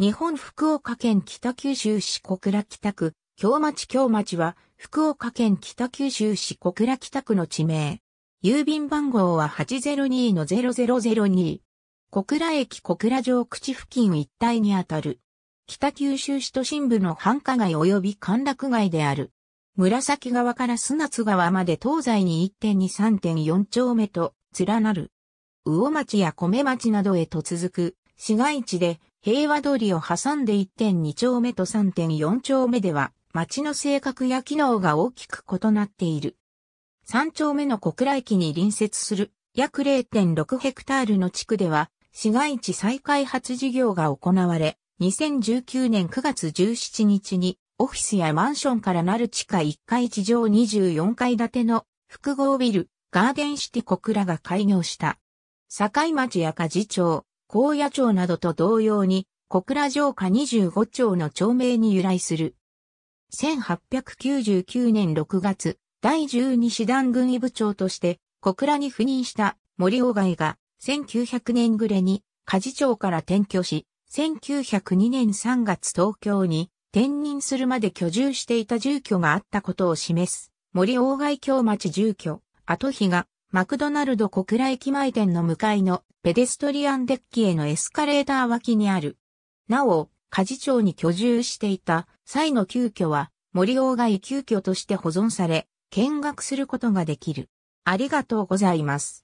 日本福岡県北九州市小倉北区、京町京町は、福岡県北九州市小倉北区の地名。郵便番号は802-0002。小倉駅小倉城口付近一帯にあたる。北九州市都心部の繁華街及び歓楽街である。紫川から砂津川まで東西に1.2、3.4丁目と連なる。魚町や米町などへと続く市街地で平和通りを挟んで1.2丁目と3.4丁目では街の性格や機能が大きく異なっている。3丁目の小倉駅に隣接する約0.6ヘクタールの地区では市街地再開発事業が行われ、2019年9月17日にオフィスやマンションからなる地下1階地上24階建ての複合ビルガーデンシティ小倉が開業した。境町や事町、高野町などと同様に、小倉城下25町の町名に由来する。1899年6月、第12師団軍医部長として、小倉に赴任した森鴎外が、1900年暮れに、家事町から転居し、1902年3月東京に転任するまで居住していた住居があったことを示す。森鴎外京町住居、後日がマクドナルド小倉駅前店の向かいのペデストリアンデッキへのエスカレーター脇にある。なお、家事町に居住していた際の急遽は森鴎外急遽として保存され、見学することができる。ありがとうございます。